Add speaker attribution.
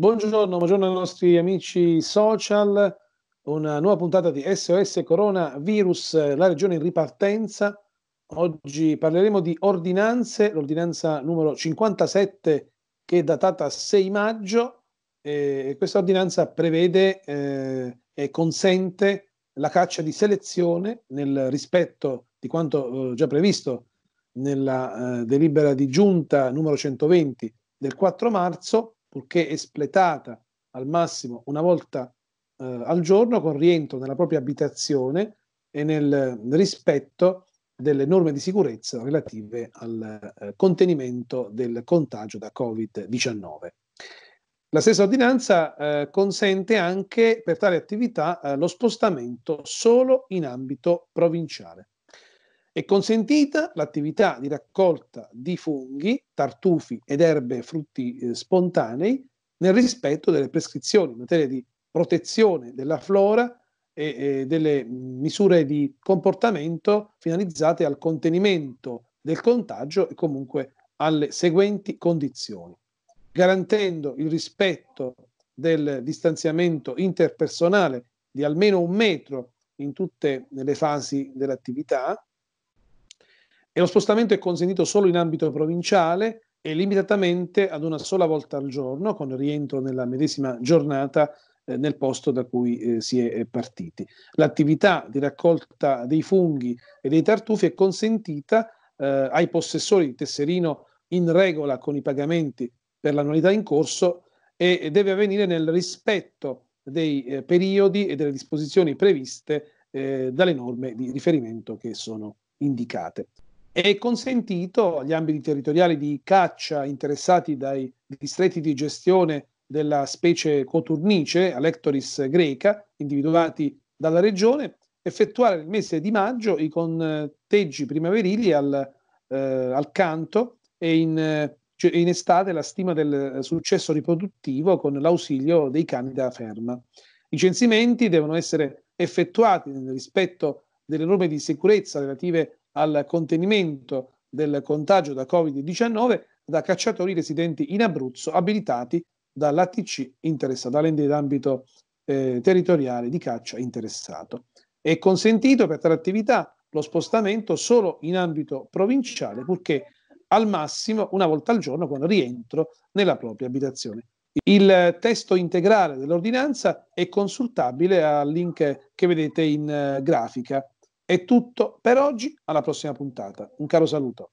Speaker 1: Buongiorno, buongiorno ai nostri amici social. Una nuova puntata di SOS Coronavirus, la regione in ripartenza. Oggi parleremo di ordinanze, l'ordinanza numero 57 che è datata 6 maggio. Eh, questa ordinanza prevede eh, e consente la caccia di selezione nel rispetto di quanto eh, già previsto nella eh, delibera di giunta numero 120 del 4 marzo purché espletata al massimo una volta eh, al giorno, con rientro nella propria abitazione e nel rispetto delle norme di sicurezza relative al eh, contenimento del contagio da Covid-19. La stessa ordinanza eh, consente anche per tale attività eh, lo spostamento solo in ambito provinciale. È consentita l'attività di raccolta di funghi, tartufi ed erbe e frutti eh, spontanei nel rispetto delle prescrizioni in materia di protezione della flora e, e delle mm, misure di comportamento finalizzate al contenimento del contagio e comunque alle seguenti condizioni, garantendo il rispetto del distanziamento interpersonale di almeno un metro in tutte le fasi dell'attività, e lo spostamento è consentito solo in ambito provinciale e limitatamente ad una sola volta al giorno, con rientro nella medesima giornata eh, nel posto da cui eh, si è eh, partiti. L'attività di raccolta dei funghi e dei tartufi è consentita eh, ai possessori di tesserino in regola con i pagamenti per l'annualità in corso e deve avvenire nel rispetto dei eh, periodi e delle disposizioni previste eh, dalle norme di riferimento che sono indicate. È consentito agli ambiti territoriali di caccia interessati dai distretti di gestione della specie coturnice, Alectoris greca, individuati dalla regione, effettuare nel mese di maggio i conteggi primaverili al, eh, al canto e in, cioè, in, estate la stima del successo riproduttivo con l'ausilio dei cani da ferma. I censimenti devono essere effettuati nel rispetto delle norme di sicurezza relative al contenimento del contagio da Covid-19 da cacciatori residenti in Abruzzo abilitati dall'ATC interessata, dall'ente d'ambito eh, territoriale di caccia interessato. È consentito per tale attività lo spostamento solo in ambito provinciale, purché al massimo una volta al giorno quando rientro nella propria abitazione. Il testo integrale dell'ordinanza è consultabile al link che vedete in eh, grafica è tutto per oggi, alla prossima puntata. Un caro saluto.